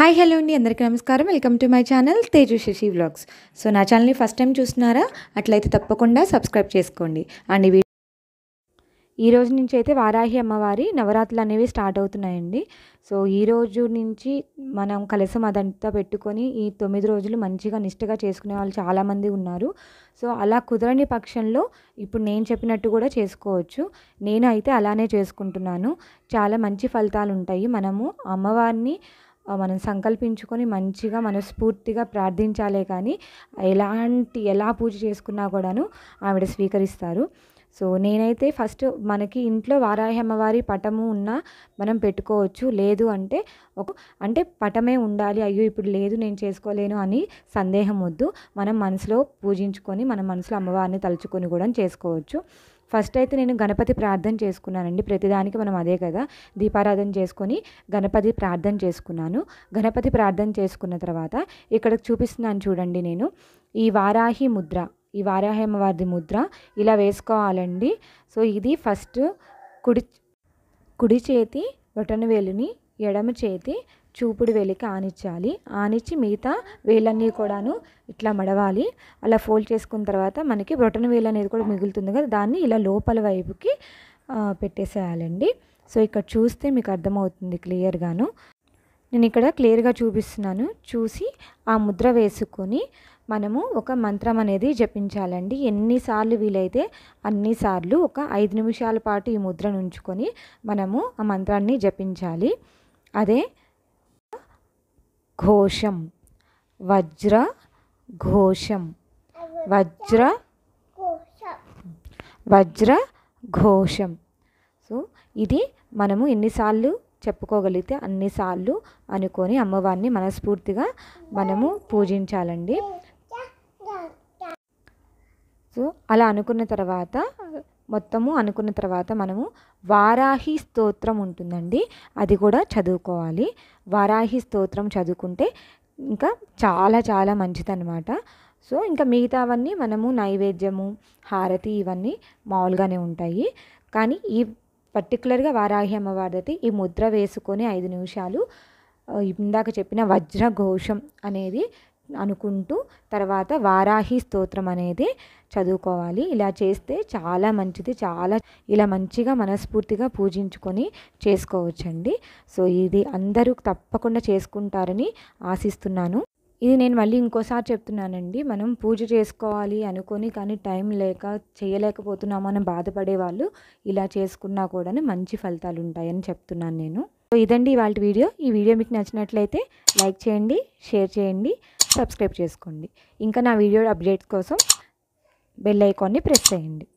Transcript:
hi hello అండి అందరికీ నమస్కారం welcome to my channel Teju Sashi vlogs so నా ఛానల్ని ఫస్ట్ టైం చూస్తున్నారా అట్లయితే తప్పకుండా సబ్స్క్రైబ్ చేసుకోండి అండ్ ఈ ఈ రోజు నుంచి అయితే వారాహి అమ్మవారి నవరాత్రులు అనేవి స్టార్ట్ అవుతున్నాయండి సో ఈ రోజు నుంచి మనం కలసం అదంతా పెట్టుకొని ఈ తొమ్మిది రోజులు మంచిగా నిష్టగా చేసుకునే వాళ్ళు చాలామంది ఉన్నారు సో అలా కుదరని పక్షంలో ఇప్పుడు నేను చెప్పినట్టు కూడా చేసుకోవచ్చు నేను అయితే అలానే చేసుకుంటున్నాను చాలా మంచి ఫలితాలు ఉంటాయి మనము అమ్మవారిని మనం సంకల్పించుకొని మంచిగా మనస్ఫూర్తిగా ప్రార్థించాలే కానీ ఎలాంటి ఎలా పూజ చేసుకున్నా కూడాను ఆవిడ స్వీకరిస్తారు సో నేనైతే ఫస్ట్ మనకి ఇంట్లో వారాహమ్మవారి పటము ఉన్నా మనం పెట్టుకోవచ్చు లేదు అంటే ఒక అంటే పటమే ఉండాలి అయ్యో ఇప్పుడు లేదు నేను చేసుకోలేను అని సందేహం వద్దు మనం మనసులో పూజించుకొని మన మనసులో అమ్మవారిని తలుచుకొని కూడా చేసుకోవచ్చు ఫస్ట్ అయితే నేను గణపతి ప్రార్థన చేసుకున్నానండి ప్రతిదానికి మనం అదే కదా దీపారాధన చేసుకొని గణపతి ప్రార్థన చేసుకున్నాను గణపతి ప్రార్థన చేసుకున్న తర్వాత ఇక్కడ చూపిస్తున్నాను చూడండి నేను ఈ వారాహి ముద్ర ఈ వారాహి అమ్మవారిది ముద్ర ఇలా వేసుకోవాలండి సో ఇది ఫస్ట్ కుడి కుడి చేతి బొటనవేలుని ఎడమ చేతి చూపుడు వేలికి ఆనిచ్చాలి ఆనిచ్చి మిగతా వేలన్నీ కూడాను ఇట్లా మడవాలి అలా ఫోల్డ్ చేసుకున్న తర్వాత మనకి బొటన వేలు అనేది కూడా మిగులుతుంది కదా దాన్ని ఇలా లోపల వైపుకి పెట్టేసేయాలండి సో ఇక్కడ చూస్తే మీకు అర్థమవుతుంది క్లియర్గాను నేను ఇక్కడ క్లియర్గా చూపిస్తున్నాను చూసి ఆ ముద్ర వేసుకొని మనము ఒక మంత్రం అనేది జపించాలండి ఎన్నిసార్లు వీలైతే అన్నిసార్లు ఒక ఐదు నిమిషాల పాటు ఈ ముద్రను ఉంచుకొని మనము ఆ మంత్రాన్ని జపించాలి అదే ఘోషం వజ్ర ఘోషం వజ్ర వజ్ర ఘోషం సో ఇది మనము ఎన్నిసార్లు చెప్పుకోగలిగితే అన్నిసార్లు అనుకొని అమ్మవారిని మనస్ఫూర్తిగా మనము పూజించాలండి సో అలా అనుకున్న తర్వాత మొత్తము అనుకున్న తర్వాత మనము వారాహి స్తోత్రం ఉంటుందండి అది కూడా చదువుకోవాలి వారాహి స్తోత్రం చదువుకుంటే ఇంకా చాలా చాలా మంచిదన్నమాట సో ఇంకా మిగతావన్నీ మనము నైవేద్యము హారతి ఇవన్నీ మామూలుగానే ఉంటాయి కానీ ఈ పర్టికులర్గా వారాహి అమ్మవారిది ఈ ముద్ర వేసుకొని ఐదు నిమిషాలు ఇందాక చెప్పిన వజ్రఘోషం అనేది అనుకుంటూ తర్వాత వారాహి స్తోత్రం అనేది చదువుకోవాలి ఇలా చేస్తే చాలా మంచిది చాలా ఇలా మంచిగా మనస్ఫూర్తిగా పూజించుకొని చేసుకోవచ్చండి సో ఇది అందరూ తప్పకుండా చేసుకుంటారని ఆశిస్తున్నాను ఇది నేను మళ్ళీ ఇంకోసారి చెప్తున్నానండి మనం పూజ చేసుకోవాలి అనుకొని కానీ టైం లేక చేయలేకపోతున్నామని అని బాధపడే వాళ్ళు ఇలా చేసుకున్నా కూడా మంచి ఫలితాలు ఉంటాయని చెప్తున్నాను నేను సో ఇదండి వాళ్ళ వీడియో ఈ వీడియో మీకు నచ్చినట్లయితే లైక్ చేయండి షేర్ చేయండి సబ్స్క్రైబ్ చేసుకోండి ఇంకా నా వీడియో అప్డేట్స్ కోసం బెల్ ఐకాన్ని ప్రెస్ చేయండి